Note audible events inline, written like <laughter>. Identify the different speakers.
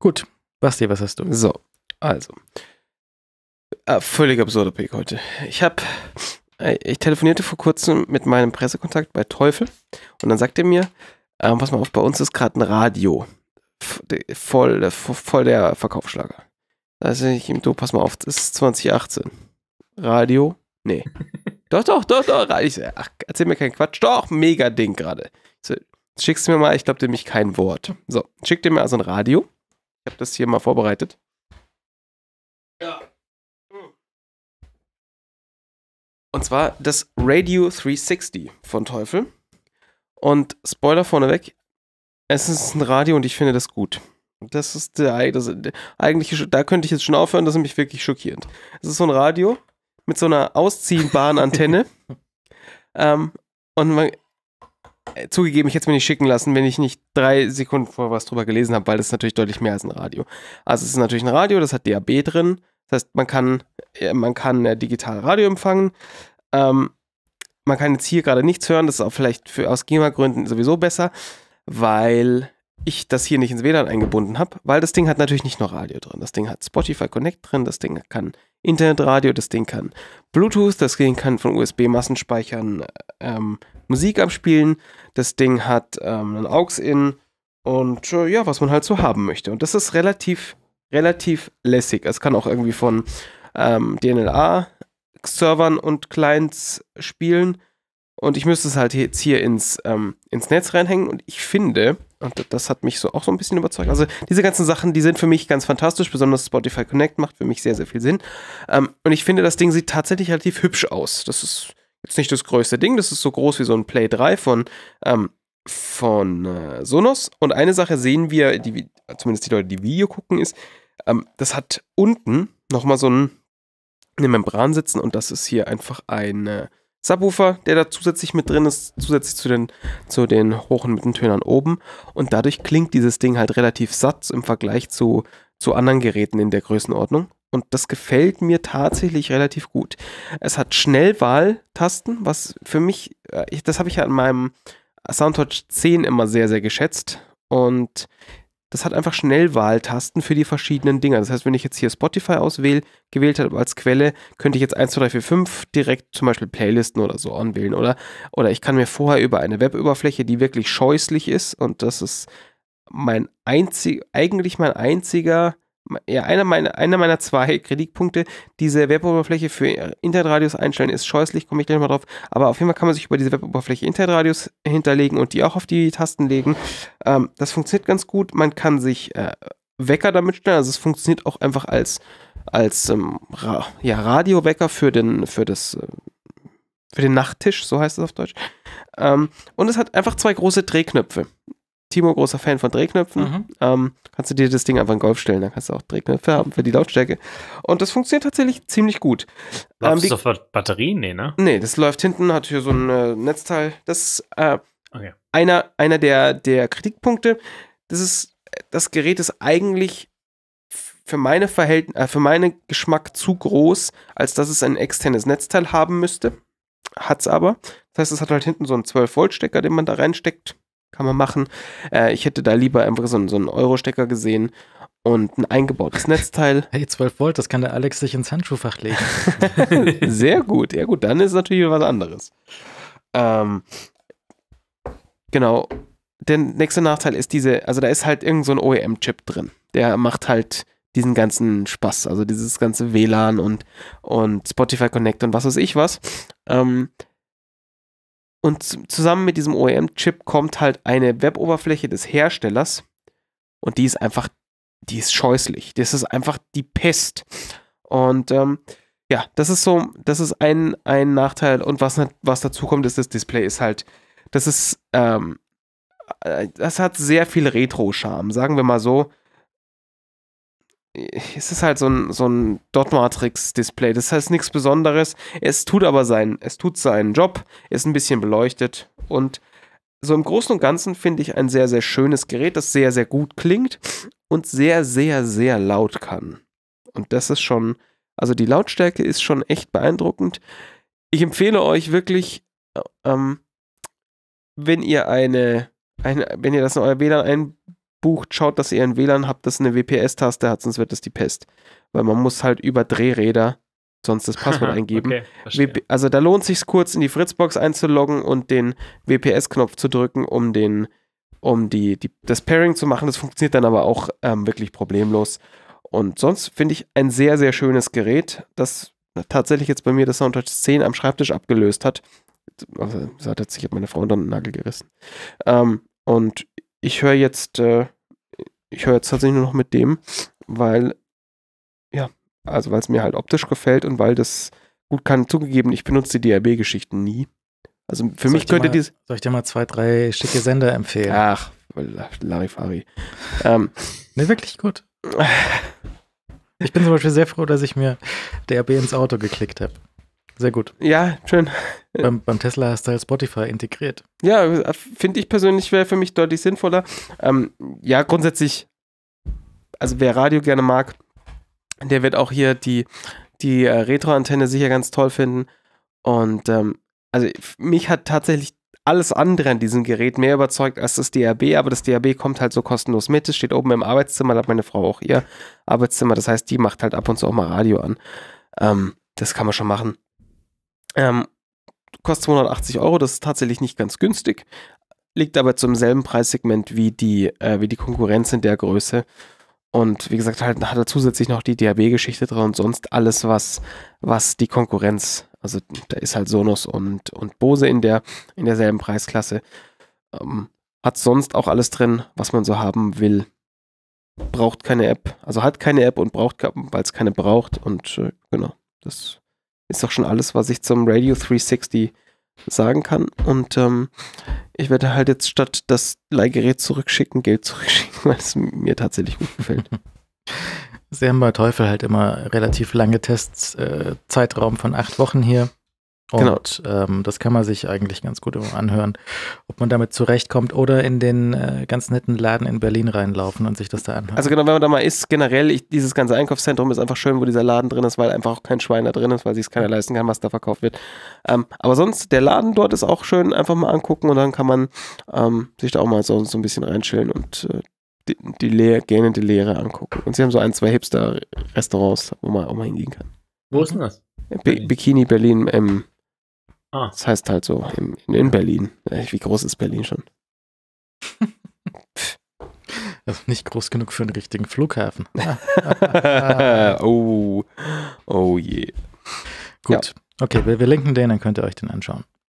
Speaker 1: Gut. Basti, was hast du? So, also. Ah, völlig absurder Pick heute. Ich habe, äh, ich telefonierte vor kurzem mit meinem Pressekontakt bei Teufel und dann sagte er mir, äh, pass mal auf, bei uns ist gerade ein Radio. Voll, voll der Verkaufsschlager. Da sage ich ihm, du, pass mal auf, das ist 2018. Radio? Nee. <laughs> doch, doch, doch, doch. Radio. Ich so, ach, erzähl mir keinen Quatsch. Doch, mega Ding gerade. So, schickst mir mal, ich glaube, dir mich kein Wort. So, schick dir mir also ein Radio habe das hier mal vorbereitet. Ja. Und zwar das Radio 360 von Teufel. Und Spoiler vorneweg, es ist ein Radio und ich finde das gut. Das ist der, das, der eigentliche, da könnte ich jetzt schon aufhören, das ist nämlich wirklich schockierend. Es ist so ein Radio mit so einer ausziehbaren Antenne. <laughs> ähm, und man, äh, zugegeben, ich hätte es mir nicht schicken lassen, wenn ich nicht drei Sekunden vorher was drüber gelesen habe, weil das ist natürlich deutlich mehr als ein Radio. Also es ist natürlich ein Radio, das hat DAB drin. Das heißt, man kann, äh, man kann äh, digital Radio empfangen. Ähm, man kann jetzt hier gerade nichts hören, das ist auch vielleicht für, aus GEMA-Gründen sowieso besser, weil ich das hier nicht ins WLAN eingebunden habe, weil das Ding hat natürlich nicht nur Radio drin. Das Ding hat Spotify Connect drin, das Ding kann Internetradio, das Ding kann Bluetooth, das Ding kann von USB-Massenspeichern ähm, Musik abspielen. Das Ding hat ähm, einen AUX-In und äh, ja, was man halt so haben möchte. Und das ist relativ, relativ lässig. Es kann auch irgendwie von ähm, DNLA-Servern und Clients spielen. Und ich müsste es halt jetzt hier ins, ähm, ins Netz reinhängen. Und ich finde, und das hat mich so auch so ein bisschen überzeugt. Also diese ganzen Sachen, die sind für mich ganz fantastisch. Besonders Spotify Connect macht für mich sehr, sehr viel Sinn. Ähm, und ich finde, das Ding sieht tatsächlich relativ hübsch aus. Das ist jetzt nicht das größte Ding, das ist so groß wie so ein Play 3 von, ähm, von äh, Sonos. Und eine Sache sehen wir, die, zumindest die Leute, die Video gucken, ist, ähm, das hat unten nochmal so ein, eine Membran sitzen und das ist hier einfach ein äh, Subwoofer, der da zusätzlich mit drin ist, zusätzlich zu den, zu den hohen Mittentönern oben. Und dadurch klingt dieses Ding halt relativ satt im Vergleich zu, zu anderen Geräten in der Größenordnung. Und das gefällt mir tatsächlich relativ gut. Es hat Schnellwahltasten, was für mich, äh, das habe ich ja in meinem Soundtouch 10 immer sehr, sehr geschätzt. Und das hat einfach Schnellwahltasten für die verschiedenen Dinge. Das heißt, wenn ich jetzt hier Spotify auswähle, gewählt habe als Quelle, könnte ich jetzt 1, 2, 3, 4, 5 direkt zum Beispiel Playlisten oder so anwählen. Oder, oder ich kann mir vorher über eine Weboberfläche, die wirklich scheußlich ist, und das ist mein einzig, eigentlich mein einziger ja, einer meiner, einer meiner zwei Kritikpunkte, diese Weboberfläche für Internetradius einstellen, ist scheußlich, komme ich gleich mal drauf. Aber auf jeden Fall kann man sich über diese Weboberfläche Internetradius hinterlegen und die auch auf die Tasten legen. Ähm, das funktioniert ganz gut. Man kann sich äh, Wecker damit stellen. Also es funktioniert auch einfach als, als ähm, Ra ja, Radiowecker für den, für das. Äh, für den Nachttisch, so heißt es auf Deutsch. Ähm, und es hat einfach zwei große Drehknöpfe. Timo, großer Fan von Drehknöpfen. Mhm. Ähm, kannst du dir das Ding einfach in Golf stellen, dann kannst du auch Drehknöpfe haben für die Lautstärke. Und das funktioniert tatsächlich ziemlich gut. Läuft ähm, die, das auf Batterien? Nee, ne? Nee, das läuft hinten, hat hier so ein äh, Netzteil. Das äh, okay. einer, einer der, der Kritikpunkte. Das ist, das Gerät ist eigentlich für meine Verhältn äh, für meinen Geschmack zu groß, als dass es ein externes Netzteil haben müsste. Hat's aber. Das heißt, es hat halt hinten so einen 12-Volt-Stecker, den man da reinsteckt kann man machen. Äh, ich hätte da lieber einfach so, so einen Euro-Stecker gesehen und ein eingebautes <laughs> Netzteil. Hey, 12 Volt, das kann der Alex sich ins Handschuhfach legen. <laughs> Sehr gut, ja gut, dann ist es natürlich was anderes. Ähm, genau. Der nächste Nachteil ist diese, also da ist halt irgend so ein OEM-Chip drin. Der macht halt diesen ganzen Spaß, also dieses ganze WLAN und, und Spotify Connect und was weiß ich was. Ähm, und zusammen mit diesem OEM-Chip kommt halt eine Web-Oberfläche des Herstellers und die ist einfach, die ist scheußlich. Das ist einfach die Pest. Und ähm, ja, das ist so, das ist ein, ein Nachteil. Und was, was dazu kommt, ist, das Display ist halt, das ist, ähm, äh, das hat sehr viel Retro-Charme, sagen wir mal so es ist halt so ein, so ein Dot-Matrix-Display. Das heißt nichts Besonderes. Es tut aber seinen, es tut seinen Job, ist ein bisschen beleuchtet und so im Großen und Ganzen finde ich ein sehr, sehr schönes Gerät, das sehr, sehr gut klingt und sehr, sehr, sehr laut kann. Und das ist schon, also die Lautstärke ist schon echt beeindruckend. Ich empfehle euch wirklich, äh, ähm, wenn ihr eine, eine, wenn ihr das in euer WLAN bucht, schaut, dass ihr ein WLAN habt, das eine WPS-Taste hat, sonst wird das die Pest. Weil man muss halt über Drehräder sonst das Passwort <laughs> eingeben. Okay, also da lohnt sich kurz in die Fritzbox einzuloggen und den WPS-Knopf zu drücken, um den, um die, die, das Pairing zu machen. Das funktioniert dann aber auch ähm, wirklich problemlos. Und sonst finde ich ein sehr, sehr schönes Gerät, das tatsächlich jetzt bei mir das Soundtouch 10 am Schreibtisch abgelöst hat. Also, das hat sich meine Frau dann einen Nagel gerissen. Ähm, und ich höre jetzt, äh, ich höre jetzt tatsächlich nur noch mit dem, weil, ja, also weil es mir halt optisch gefällt und weil das gut kann. Zugegeben, ich benutze die DRB-Geschichten nie. Also für soll mich könnte dieses. Soll ich dir mal zwei, drei schicke Sender empfehlen? Ach, Larifari. ähm, ne, wirklich gut. Ich bin zum Beispiel sehr froh, dass ich mir DRB ins Auto geklickt habe. Sehr gut. Ja, schön. Beim, beim Tesla hast du halt Spotify integriert. Ja, finde ich persönlich wäre für mich deutlich sinnvoller. Ähm, ja, grundsätzlich, also wer Radio gerne mag, der wird auch hier die, die äh, Retro-Antenne sicher ganz toll finden. Und ähm, also mich hat tatsächlich alles andere an diesem Gerät mehr überzeugt als das DAB, aber das DAB kommt halt so kostenlos mit. Es steht oben im Arbeitszimmer, da hat meine Frau auch ihr Arbeitszimmer. Das heißt, die macht halt ab und zu auch mal Radio an. Ähm, das kann man schon machen. Ähm, kostet 280 Euro, das ist tatsächlich nicht ganz günstig, liegt aber zum selben Preissegment wie die, äh, wie die Konkurrenz in der Größe. Und wie gesagt, halt, hat er zusätzlich noch die DAB-Geschichte drin und sonst alles, was, was die Konkurrenz, also da ist halt Sonos und, und Bose in, der, in derselben Preisklasse, ähm, hat sonst auch alles drin, was man so haben will. Braucht keine App, also hat keine App und braucht, weil es keine braucht und äh, genau, das ist doch schon alles, was ich zum Radio 360 sagen kann. Und ähm, ich werde halt jetzt statt das Leihgerät zurückschicken, Geld <laughs> zurückschicken, weil es mir tatsächlich gut gefällt. Sie haben bei Teufel halt immer relativ lange Tests, äh, Zeitraum von acht Wochen hier. Und genau. ähm, das kann man sich eigentlich ganz gut anhören, ob man damit zurechtkommt oder in den äh, ganz netten Laden in Berlin reinlaufen und sich das da anhören. Also genau, wenn man da mal ist, generell, ich, dieses ganze Einkaufszentrum ist einfach schön, wo dieser Laden drin ist, weil einfach auch kein Schwein da drin ist, weil sich es keiner leisten kann, was da verkauft wird. Ähm, aber sonst, der Laden dort ist auch schön, einfach mal angucken und dann kann man ähm, sich da auch mal so, so ein bisschen reinschillen und äh, die, die Leere, gähnende Leere angucken. Und sie haben so ein, zwei Hipster-Restaurants, wo man auch mal hingehen kann. Wo ist denn das? Bi Bikini Berlin im Ah. Das heißt halt so in, in Berlin. Wie groß ist Berlin schon? <laughs> Also nicht groß genug für einen richtigen Flughafen. <laughs> <laughs> oh, oh je. Gut, ja. okay, wir, wir linken den, dann könnt ihr euch den anschauen.